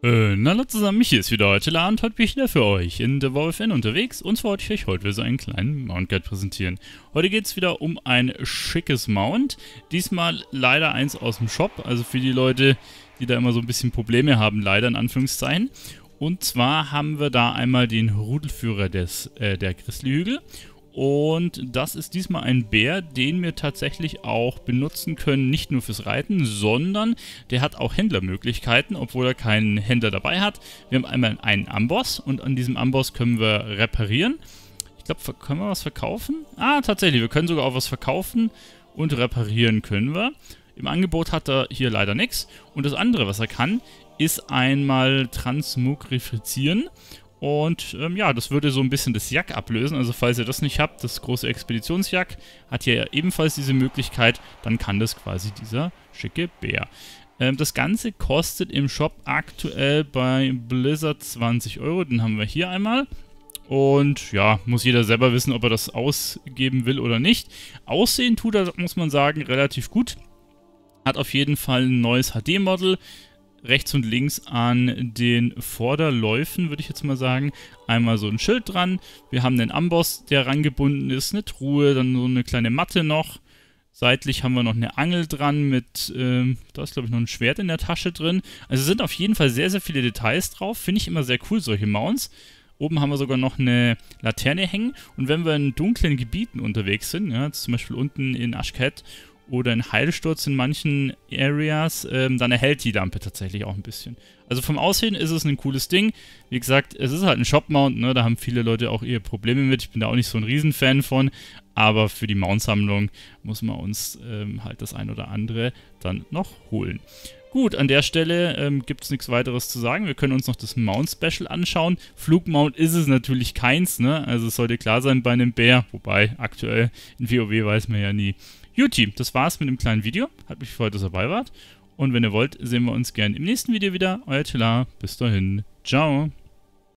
Äh, na hallo zusammen, Michi ist wieder heute und heute bin ich wieder für euch in der WoWFN unterwegs und zwar wollte ich euch heute wieder so einen kleinen Mount Guide präsentieren. Heute geht es wieder um ein schickes Mount, diesmal leider eins aus dem Shop, also für die Leute, die da immer so ein bisschen Probleme haben, leider in Anführungszeichen. Und zwar haben wir da einmal den Rudelführer des, äh, der christli und das ist diesmal ein Bär, den wir tatsächlich auch benutzen können, nicht nur fürs Reiten, sondern der hat auch Händlermöglichkeiten, obwohl er keinen Händler dabei hat. Wir haben einmal einen Amboss und an diesem Amboss können wir reparieren. Ich glaube, können wir was verkaufen? Ah, tatsächlich, wir können sogar auch was verkaufen und reparieren können wir. Im Angebot hat er hier leider nichts. Und das andere, was er kann, ist einmal transmogrifizieren. Und ähm, ja, das würde so ein bisschen das Jack ablösen. Also falls ihr das nicht habt, das große Expeditionsjack hat hier ebenfalls diese Möglichkeit, dann kann das quasi dieser schicke Bär. Ähm, das Ganze kostet im Shop aktuell bei Blizzard 20 Euro. Den haben wir hier einmal. Und ja, muss jeder selber wissen, ob er das ausgeben will oder nicht. Aussehen tut er, muss man sagen, relativ gut. Hat auf jeden Fall ein neues HD-Model, rechts und links an den Vorderläufen, würde ich jetzt mal sagen, einmal so ein Schild dran. Wir haben den Amboss, der rangebunden ist, eine Truhe, dann so eine kleine Matte noch. Seitlich haben wir noch eine Angel dran mit, äh, da ist glaube ich noch ein Schwert in der Tasche drin. Also sind auf jeden Fall sehr, sehr viele Details drauf. Finde ich immer sehr cool, solche Mounts. Oben haben wir sogar noch eine Laterne hängen. Und wenn wir in dunklen Gebieten unterwegs sind, ja, zum Beispiel unten in Ashcat oder ein Heilsturz in manchen Areas, ähm, dann erhält die Lampe tatsächlich auch ein bisschen. Also vom Aussehen ist es ein cooles Ding. Wie gesagt, es ist halt ein Shop-Mount, ne? da haben viele Leute auch ihre Probleme mit. Ich bin da auch nicht so ein Riesenfan von, aber für die Mount-Sammlung muss man uns ähm, halt das ein oder andere dann noch holen. Gut, an der Stelle ähm, gibt es nichts weiteres zu sagen. Wir können uns noch das Mount-Special anschauen. Flugmount ist es natürlich keins, ne? Also es sollte klar sein bei einem Bär, wobei aktuell in WoW weiß man ja nie. Juti, das war's mit dem kleinen Video. Hat mich gefreut, dass ihr dabei wart. Und wenn ihr wollt, sehen wir uns gerne im nächsten Video wieder. Euer Tila. Bis dahin. Ciao.